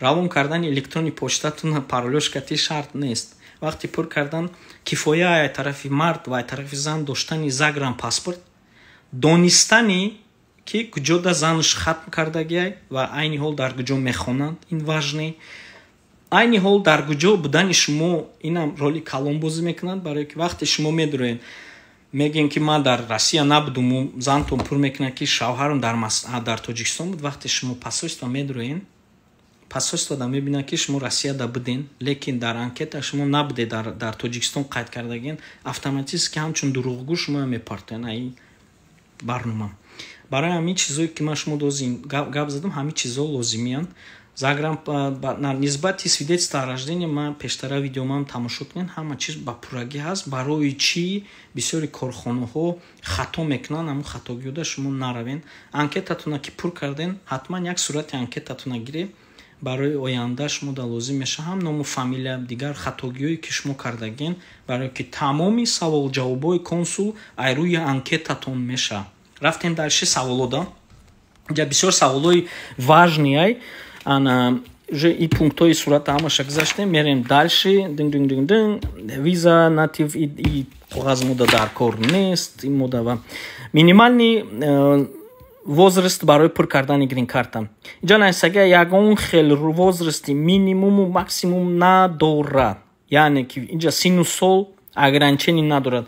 равон кардани электрони почтатуна паролёшкати шарт нест вақти пур кардан кифоя ай тарафи мард ва ай тарафи зан доштани загран паспорт донистани ки куҷода заныш хатм кардагиай ва айни ҳол дар куҷо мехонанд ин важни айни ҳол дар куҷо будани шумо инам роли калон бозӣ мекунанд барое ки вақте шумо медуред мегӯем ки ман дар россия набудум занатон пур мекунад ки шавҳарам дар тоҷикистон буд вақте шумо пасоиста медуред пасоистода мебинад ки шумо россияда будем лекин дар анкета шумо набуде дар тоҷикистон қайд кардагиен автоматически ҳамчун дуруғгӯ шумо мепартоен а ин барнома барои ҳамин чизое ки ман шумо дозин гап задам ҳамин чизо лозимиян заграм на нисбати свидетелство о рождение ман пештара видеомам тамошо кунен ҳама чиз ба пурагӣ ҳаст барои чӣ бисёри корхонаҳо хато мекунанд ҳамн хатогиода шумо наравен анкетатона ки пур карден ҳатман як сурати анкетатона гире барои оянда шумо да лозим меша ҳам ному фамилия дигар хатогиҳое ки шумо кардагин барои ки тамоми саволҷавобҳои консул айрӯи анкетатон мешава рафтем дальше саволо да ҷа бисёр саволои важнияй ана уже и пунктои сурата ҳамаша гузаштем мерем дальше дндндн виза натив и коғаз мода дар кор нест и мода ва минимални э, возраст барои пур кардани грин карта инҷа наҳисага ягон хел возрасти минимуму максимум надорад яъне ки инҷа сину сол ограничение надорад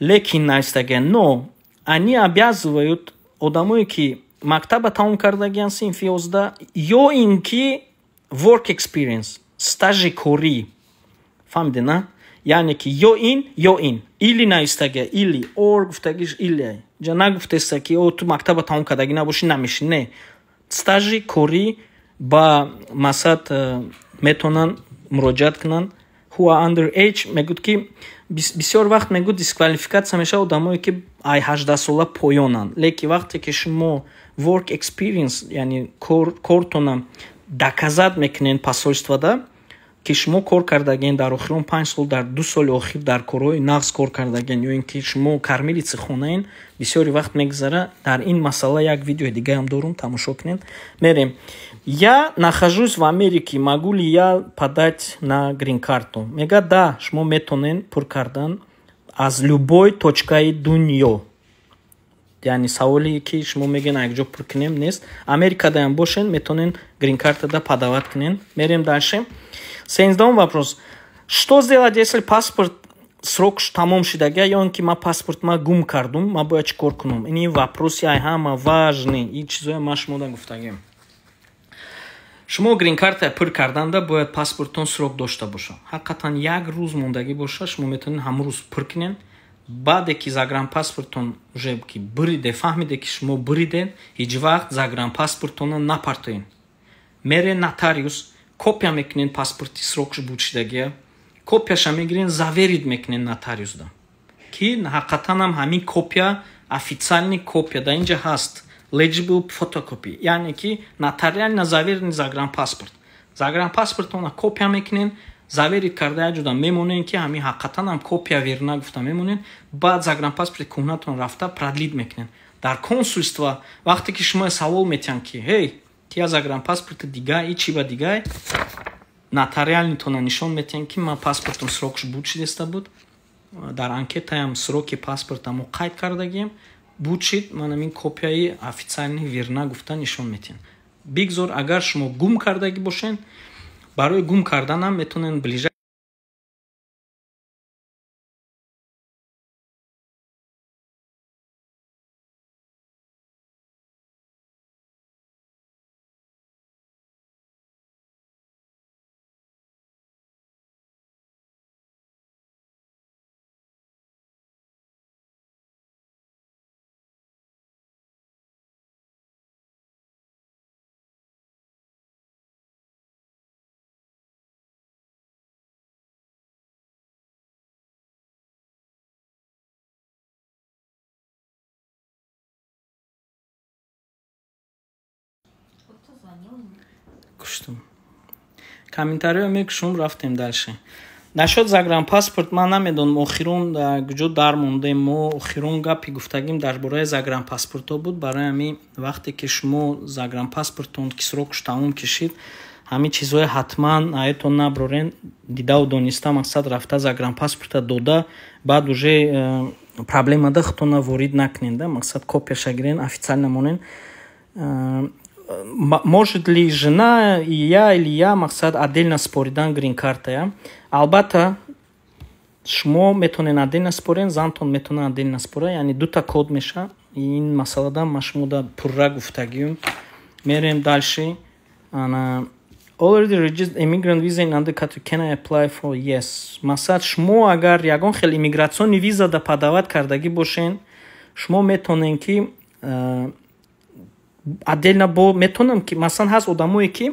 лекин наҳистага но они обязывают одамои ки мактаба тамом карда гиян синф ёзда ё ин ки work experience стажи корӣ фаҳмиде на яъне ки ё ин ё ин или наистаге или ор гуфтаги или ҷа нагуфтеста ки о ту мактаба тамом кардагӣ набошӣ намеши не стажи корӣ ба масад э, метонанд муроҷиат кунанд ху а андер age мегӯд ки бисёр вақт мегӯ дисквалификатсия меша одамое ки ай ҳаждаҳсола поёнанд леки вақте ки шумо work experience яъне кортона доказат мекунед посольствода ки шумо кор кардагиен дар охирон панҷ сол дар ду соли охир дар корҳои нағз кор кардагиен ё ин ки шумо кармилици хонаен бисёри вақт мегузара дар ин масъала як видеои дигаам дорум тамошо кунед мерем Я нахожусь в Америке, могу ли я подать на грин-карту? Я говорю, да, шмо метонен пуркардан аз любой точкой дуньо. Яни саоли, ки шмо меген айгжо пуркнем, нест. Америка даян бошен, метонен грин-карта да подават кнен. Мерем дальше. Сейнсдом вопрос. Что сделать, если паспорт срок ш тамом шидагия, ён ки ма паспорт ма гум кардум, ма боя чикор кунум? Ини вопрос яй хама важны, и чизоя ма шмо да гуфтагия шумо гринкарта пур карданда бояд паспортон срок дошта боша ҳақиқатан як рӯз мондагӣ боша шумо метавонед ҳамн рӯз пур кунед баъде ки загранпаспортон уже ки буриде фаҳмиде ки шумо буридед ҳич вақт загранпаспортона напартоед мере нотариус копия мекунед паспорти срок бучидагия копияша мегиред заверит мекунед нотариусда ки ҳақиқатанам ҳамин копия официальни копия да инҷа ҳаст legible photocopy яъне ки нотариально заверен загранпаспорт загранпаспортона копия мекунен завери карда якҷуда мемонен ки ҳами ҳақиқатанам копия верна гуфта мемонен баъд загранпаспорти кӯҳнатон рафта продлит мекунен дар консулство вақте ки шумо савол метиҳанд ки ҳей тия загранпаспорти дигай и чи ба дигай нотариалитона нишон метиҳанд ки ман паспортам срокш буд чи деста буд дар анкетаам сроки паспортамо қайд кардагием бучит ман ҳамин копияи официальни верна гуфта нишон метин бигзор агар шумо гум кардаги бошен барои гум карданам метонен ближа куштум комментарио мекушум рафтем дальше насчет загранпаспорт ман намедонам охирон куҷо дар мондем мо охирон гапи гуфтагим дар бораи загранпаспортҳо буд барои ҳамин вақте ки шумо загранпаспортон кисрокуш тамом кишид ҳамин чизҳои ҳатман аето наброрен дидаву дониста мақсад рафта загранпаспорта дода баъд уже э, проблемада хутона ворид накунен да мақсад копияша гирен официально монен э, может ли жена и я или я мақсад отдельно споридан грин картая албатта шумо метонед отдельно спорен зантон метона отдельно спора яъне дута код меша ин масалада ма шумо да пурра гуфтагиюм мерем дальше ана already registered immigrant visa in under country can i apply for yes масад шумо агар ягон хел иммиграционӣ виза да падават кардагӣ бошен шумо метонед ки uh, адена бо метонам ки масалан ҳаст одамое ки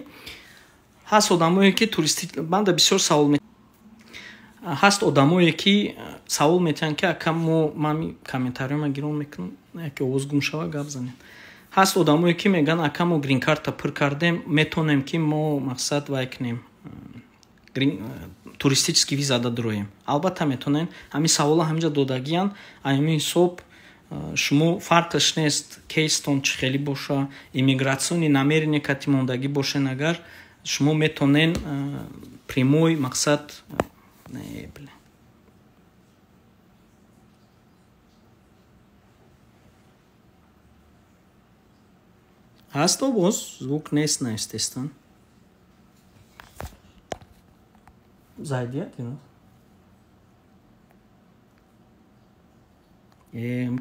ҳаст одамое ки туристи банда бисёр савол ҳаст одамое ки э, савол метиҳанд ки ака мо ман комментарима гирон мекунам яке овоз гум шава гап занем ҳаст одамое ки меган ака мо грин карта пур кардем метонем ки мо мақсад вай кунем э, э, туристический виза дадроем албатта метонен ҳамин савола ҳамиҷа додагиянд айёми ҳисоб шумо фарқаш нест кейстон чӣ хели боша иммиграсиони намерене кати мондагӣ бошен агар шумо метонен прямой мақсад ҳаст овоз звук нест наестестан зайдиятино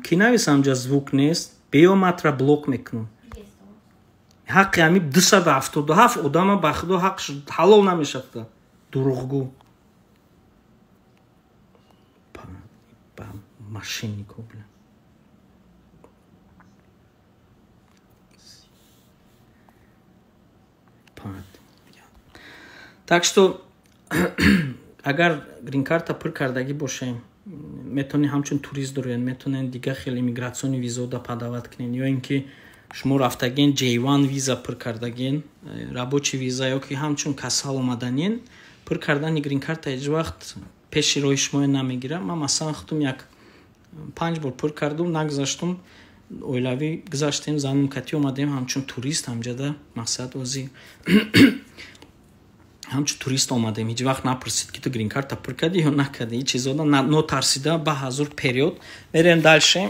ки нависамҷа звук нест биёматра блок мекунам ҳаққи ҳами дусаду ҳафтоду ҳафт одама ба худо ҳақш ҳалол намешад дурӯғгӯ ба машин нигоҳ бина так што агар гринкарта пур кардагӣ бошем метавонед ҳамчун турист дорояд метавонед дигар хел иммиграсиони визода падават кунед ё ин ки шумо рафтагин j1 виза пур кардагин э, рабочи виза ё ки ҳамчун касал омаданин пур кардани грин карта ҳеҷ вақт пеши роҳи шумое намегира ман масалан худам як панҷ бор пур кардум нагзаштум оилавӣ гузаштем занум катӣ омадем ҳамчун турист ҳамҷада мақсад озӣ ҳамчун турист омадем ҳеҷ вақт напурсид ки ту гринкард тапр кардӣ ё накардӣ чизода нотарсида ба ҳазур период мерем далше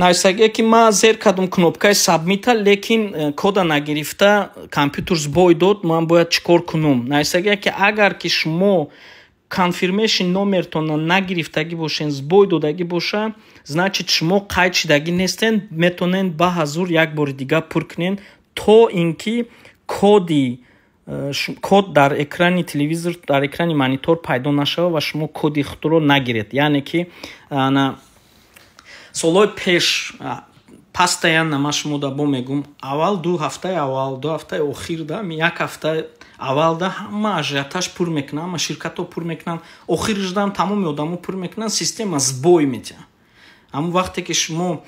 навистагия ки ма зер кадом кнопкаи сабмита лекин э, кода нагирифта компютер збой дод ман бояд чӣ кор кунум навистагия ки агар ки шумо конфирмешн номертона нагирифтагӣ бошен збой додагӣ боша значит шумо қайд шидагӣ нестен метонен ба ҳазур як бори дига пур кунен то ин ки коди э, код дар экрани телевизор дар экрани монитор пайдо нашава ва шумо коди худро нагиред яъне ки ана э, солҳои пеш пастаянна ман шумо дабо мегум аввал ду ҳафтаи аввал ду ҳафтаи охир да як ҳафта аввалда ҳама ажиоташ пур мекунан ҳама ширкатҳо пур мекунанд охириждам тамоми одамо пур мекунанд система сбой метиҳад аммо вақте ки шумо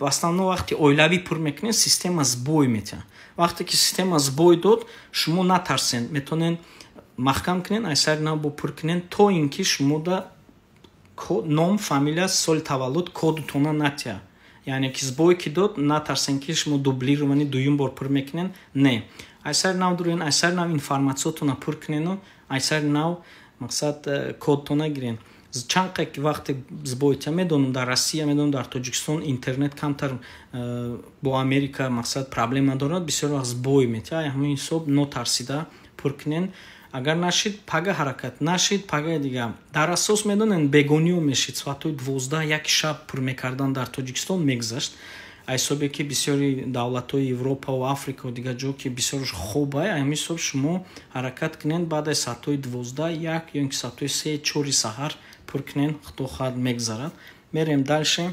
основно вақти оилавӣ пур мекунед система збой метиа вақте ки система збой дод шумо натарсен метонен маҳкам кунен айсари нав бо пур кунен то ин ки шумо да ном фамилия соли таваллуд кодутона натиҳа яъне ки збой ки дод натарсен ки шумо дублирувани дуюм бор пур мекунен не айсари нав дурен айсари нав информатсиотона пур кунену айсари нав мақсад э, кодтона гирен чанқе вақте збоитя медонам дар россия медонам дар тоҷикистон интернет камтар э, бо америка мақсад проблема дорад бисёр вақт збой метя ҳамин ҳисоб нотарсида пур кунен агар нашид пага ҳаракат нашид пагаи дига дар асос медонен бегониё мешид соатои дувоздаҳ яки шаб пур мекардан дар тоҷикистон мегузашт айҳисобе ки бисёри давлатҳои европау африкау дига ҷо ки бисёр хобай ҳамин ҳисоб шумо ҳаракат кунен баъдаи саатҳои дувоздаҳ як ёни саатҳои се чори саҳар пур кунен хато хат мегзарад мерем далше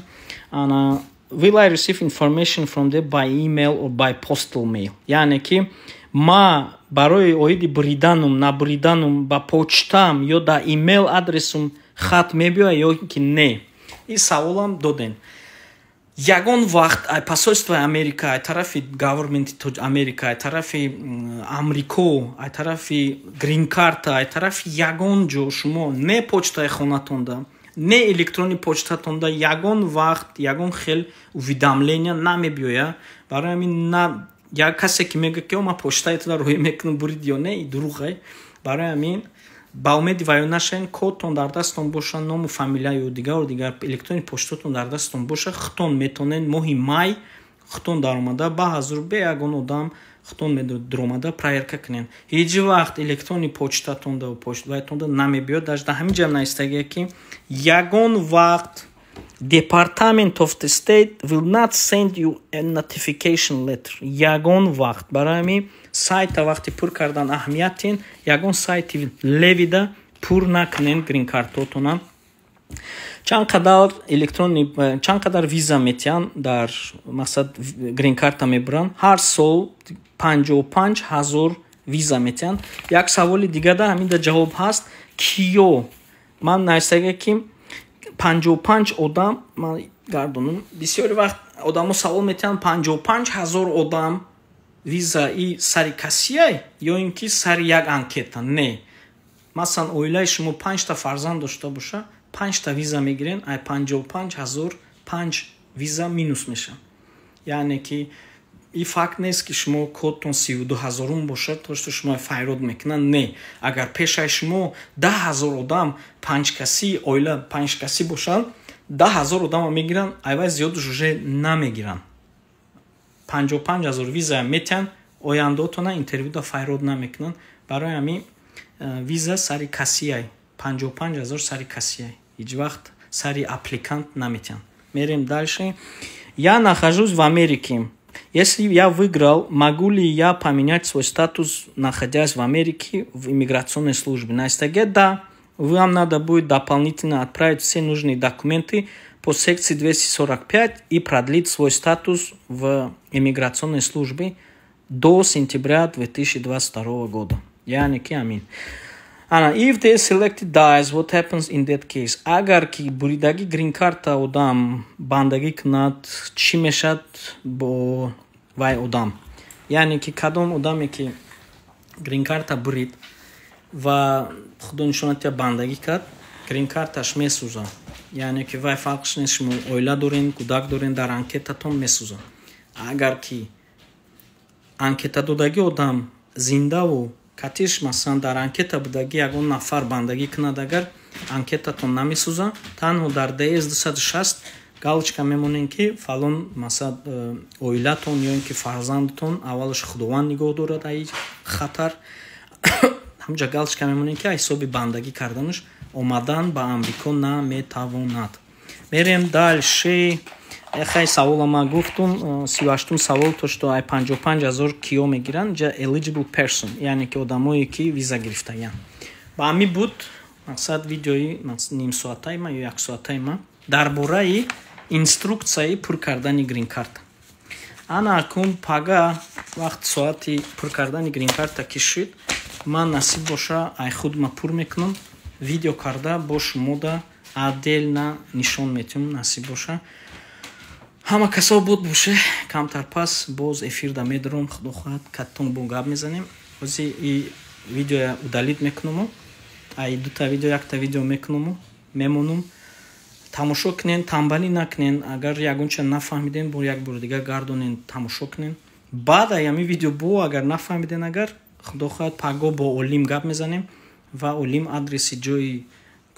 ана will i receive information from them by email or by postal mail яъне ки ма барои оиди бриданум набриданум ба почтам ё дар email адресум хат мебиёяд ё ки не и саволам доден ягон вақт посольствои америка ай тарафи говерменти америка ай тарафи амрико ай тарафи гринкарта ай тарафи ягон ҷо шумо не почтаи хонатонда не электрони почтатонда ягон вақт ягон хел уведомления намебиёя барои ҳамин на як касе ки мегӯяд ки ма почтаи туда роҳӣ мекунам буридё не дуруғай барои ҳамин ба умеди ваёнашаен кодтон дар дастон боша ному фамилияю дигару дигар электрони почтотон дар дастон боша хутон метонен моҳи май хутон даромада ба ҳазур бе ягон одам хутон даромада проверка кунен ҳеҷи вақт электрони почтатонда почтваятонда намебиёд даҳамин ҷа наистагия ки ягон вақт department of the state will not send you a notification letter ягон вақт барои сайта вақти пур кардан аҳамиятин ягон сайти левида пур накунен грин картотона чанд қадар электрони э, чанд қадар виза метиҳанд дар мақсад грин карта мебуранд ҳар сол панҷоҳу панҷ ҳазор виза метиҳанд як саволи дигарда ҳаминда ҷавоб ҳаст киё ман навистагаким 55 одам ман гардонам бисёр вақт одамо савол метаҳанд 55 0 одам визаи сари касия ё ин ки сари як анкета не масалан оилаи шумо панҷта фарзанд дошта боша панҷта виза мегирен ай 55 0 панҷ виза минус мешавад яъне ки и факт нест ки шумо кодтон сиду ҳазорум бошад тошто шумо файрод мекунанд не агар пешай шумо да ҳазор одам панҷкаси оила панҷкасӣ бошанд да ҳазор одама мегиранд айвай зиёд уже намегиранд панҷо панҷ ҳазор визая метиҳанд ояндаотона интервюда файрод намекунанд барои ҳамин э, виза сари касияй панҷо панҷ ҳазор сари касияй ҳеҷ вақт сари апликант наметиҳанд мерем далше я нахожусь в америке Если я выиграл, могу ли я поменять свой статус, находясь в Америке, в иммиграционной службе? На СТГ – да. Вам надо будет дополнительно отправить все нужные документы по секции 245 и продлить свой статус в иммиграционной службе до сентября 2022 года. Я Ники Амин. ана if they selected dies what happens in that case агар ки буридаги гринкарта одам бандагӣ кунад чӣ мешад бо вай одам яъне ки кадом одаме ки гринкарта бурид ва худонишонатя бандагӣ кард гринкарташ месӯзад яъне ки вай фарқш нест шумо оила дорен кӯдак дорен дар анкетатон месӯзад агар ки анкета додаги одам зиндаву катиш масалан дар анкета будаги ягон нафар бандагӣ кунад агар анкетатон намесӯза танҳо дар дс дусадшаст галочка мемонем ки фалон масалан э, оилатон ё ин ки фарзандтон аввалаш худованд нигоҳ дорад аи хатар ҳамҷа галочка мемонем ки а ҳисоби бандагӣ карданаш омадан ба амрико наметавонад мерем дальше Э, хай савола ма гуфтум э, сиюаштум савол то што ай панҷопанҷ ҳазор кио мегиранд ҷа eligible person яъне ки одамое ки виза гирифтаян ба ҳамӣ буд мақсад видеои нимсоатаи ма ё яксоатаи ма дар бораи инструксияи пур кардани грин карта ана акум пага вақт соати пур кардани грин карта кишид ман насиб боша ай худ ма пур мекунам видео карда бо шумода адел на нишон метунам насиб боша ҳама касо буд боша камтар пас боз эфирда медорум худо хоҳад каттон бо гап мезанем ози и видеоя удалит мекунуму ай дута видео якта видео мекунуму мемонум тамошо кунен тамбалӣ накунен агар ягунча нафаҳмидем бо як бори дигар гардонен тамошо кунен баъд а ҳамин видео бо агар нафаҳмиден агар худо хоҳад паго бо олим гап мезанем ва олим адреси ҷои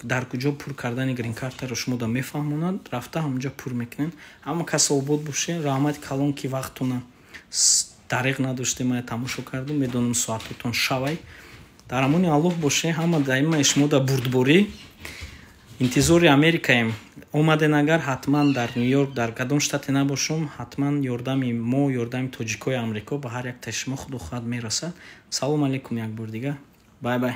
дар куҷо пур кардани гринкартаро шумо да мефаҳмонад рафта ҳамуҷо пур мекунен ҳама кас обод боше раҳмати калон ки вақтона дариқ надоште мая тамошо кардам медонам соататон шавай дар амони аллоҳ боше ҳама даимае шумо да бурдборӣ интизори америкаем омаден агар ҳатман дар ню йорк дар кадом штате набошум ҳатман ёрдами мо ёрдами тоҷикҳои амрико ба ҳар як таи шумо худо хоҳад мерасад салом алайкум якбор дига байбай